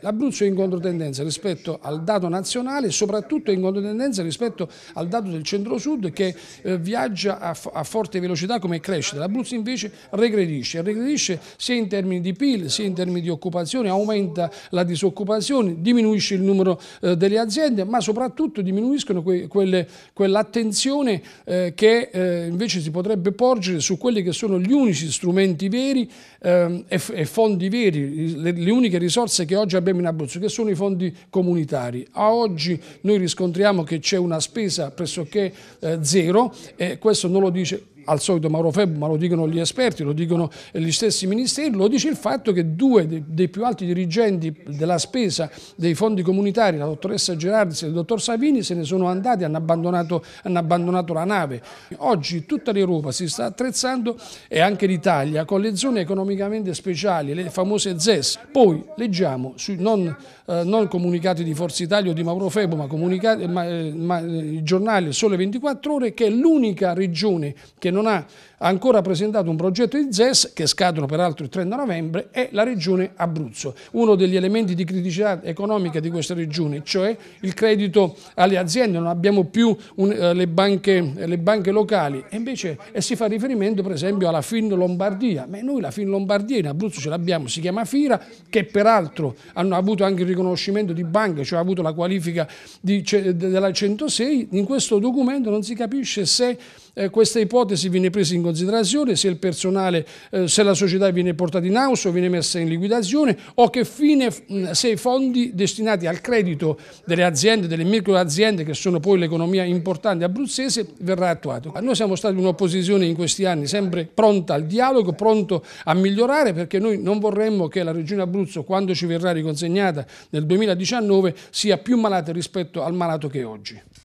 L'Abruzzo è in controtendenza rispetto al dato nazionale e soprattutto è in controtendenza rispetto al dato del centro-sud che eh, viaggia a, a, forte velocità come crescita. L'Abruzzo invece regredisce, regredisce sia in termini di PIL sia in termini di occupazione, aumenta la disoccupazione, diminuisce il numero eh, delle aziende ma soprattutto diminuiscono que, quell'attenzione eh, che eh, invece si potrebbe porgere su quelli che sono gli unici strumenti veri ehm, e, e, fondi veri, le, le uniche risorse che oggi abbiamo abbiamo in Abruzzo, che sono i fondi comunitari. A oggi noi riscontriamo che c'è una spesa pressoché eh, zero e questo non lo dice al solito Mauro Febbo, ma lo dicono gli esperti, lo dicono gli stessi ministeri, lo dice il fatto che due dei, più alti dirigenti della spesa dei fondi comunitari, la dottoressa Gerardi e il dottor Savini, se ne sono andati, hanno abbandonato, hanno abbandonato la nave. Oggi tutta l'Europa si sta attrezzando e anche l'Italia con le zone economicamente speciali, le famose ZES. Poi leggiamo, non, eh, non, comunicati di Forza Italia o di Mauro Febo, ma, ma, eh, ma eh, il giornale Sole 24 Ore, che è l'unica regione che non ha ancora presentato un progetto di ZES, che scadono peraltro il 30 novembre, è la regione Abruzzo. Uno degli elementi di criticità economica di questa regione, cioè il credito alle aziende, non abbiamo più un, uh, le, banche, le, banche, locali. E invece e eh, si fa riferimento per esempio alla Fin Lombardia, ma noi la Fin Lombardia in Abruzzo ce l'abbiamo, si chiama FIRA, che peraltro hanno avuto anche il riconoscimento di banca, cioè ha avuto la qualifica di, della 106. In questo documento non si capisce se eh, questa ipotesi viene presa in considerazione, se il personale, eh, se la società viene portata in house o viene messa in liquidazione o che fine, se i fondi destinati al credito delle aziende, delle microaziende che sono poi l'economia importante abruzzese verrà attuato. Noi siamo stati un'opposizione in questi anni sempre pronta al dialogo, pronto a migliorare perché noi non vorremmo che la regione Abruzzo quando ci verrà riconsegnata nel 2019 sia più malata rispetto al malato che è oggi.